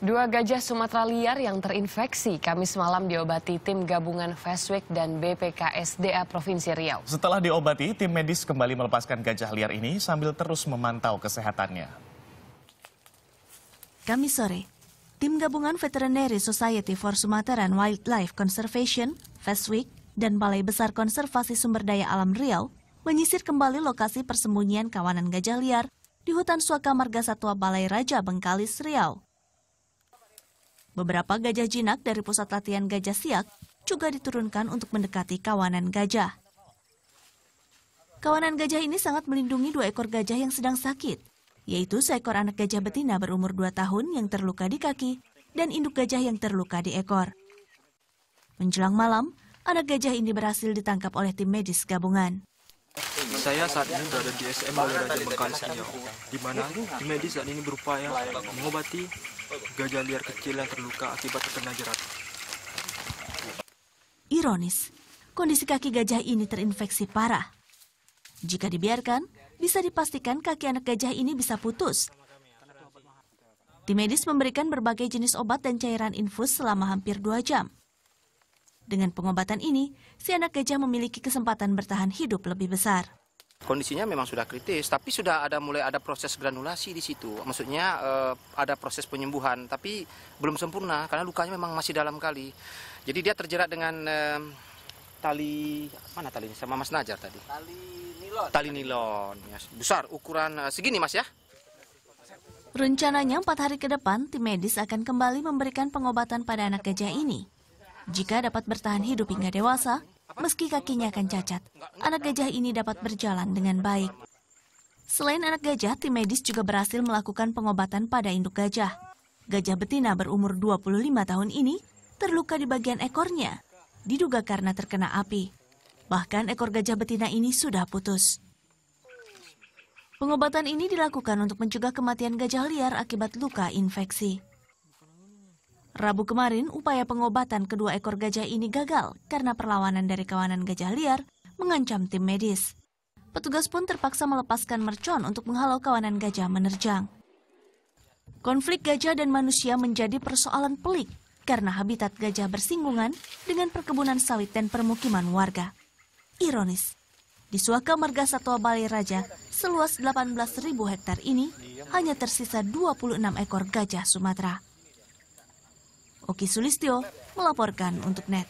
Dua gajah Sumatera liar yang terinfeksi Kamis malam diobati tim gabungan Feswick dan BPKSDA Provinsi Riau. Setelah diobati, tim medis kembali melepaskan gajah liar ini sambil terus memantau kesehatannya. Kamis sore, tim gabungan Veterinary Society for Sumateran Wildlife Conservation, Feswick, dan Balai Besar Konservasi Sumber Daya Alam Riau menyisir kembali lokasi persembunyian kawanan gajah liar di hutan Suaka Marga Satwa Balai Raja Bengkalis, Riau. Beberapa gajah jinak dari pusat latihan gajah siak juga diturunkan untuk mendekati kawanan gajah. Kawanan gajah ini sangat melindungi dua ekor gajah yang sedang sakit, yaitu seekor anak gajah betina berumur dua tahun yang terluka di kaki dan induk gajah yang terluka di ekor. Menjelang malam, anak gajah ini berhasil ditangkap oleh tim medis gabungan. Saya saat ini berada di SM Raja Bengkalis Senior, ya. di mana tim medis saat ini berupaya mengobati gajah liar kecil yang terluka akibat terkena jerat. Ironis, kondisi kaki gajah ini terinfeksi parah. Jika dibiarkan, bisa dipastikan kaki anak gajah ini bisa putus. Tim medis memberikan berbagai jenis obat dan cairan infus selama hampir dua jam. Dengan pengobatan ini, si anak gajah memiliki kesempatan bertahan hidup lebih besar kondisinya memang sudah kritis, tapi sudah ada mulai ada proses granulasi di situ. Maksudnya eh, ada proses penyembuhan, tapi belum sempurna karena lukanya memang masih dalam kali. Jadi dia terjerat dengan eh, tali mana tali ini sama Mas Najar tadi. Tali nilon. Tali nilon. Ya, besar ukuran eh, segini Mas ya. Rencananya empat hari ke depan, tim medis akan kembali memberikan pengobatan pada anak gajah ini. Jika dapat bertahan hidup hingga dewasa, meski kakinya akan cacat, anak gajah ini dapat berjalan dengan baik. Selain anak gajah, tim medis juga berhasil melakukan pengobatan pada induk gajah. Gajah betina berumur 25 tahun ini terluka di bagian ekornya, diduga karena terkena api. Bahkan ekor gajah betina ini sudah putus. Pengobatan ini dilakukan untuk mencegah kematian gajah liar akibat luka infeksi. Rabu kemarin, upaya pengobatan kedua ekor gajah ini gagal karena perlawanan dari kawanan gajah liar mengancam tim medis. Petugas pun terpaksa melepaskan mercon untuk menghalau kawanan gajah menerjang. Konflik gajah dan manusia menjadi persoalan pelik karena habitat gajah bersinggungan dengan perkebunan sawit dan permukiman warga. Ironis, di Suaka Marga Satwa Bali Raja, seluas 18.000 hektar ini hanya tersisa 26 ekor gajah Sumatera. Oki Sulistyo melaporkan untuk NET.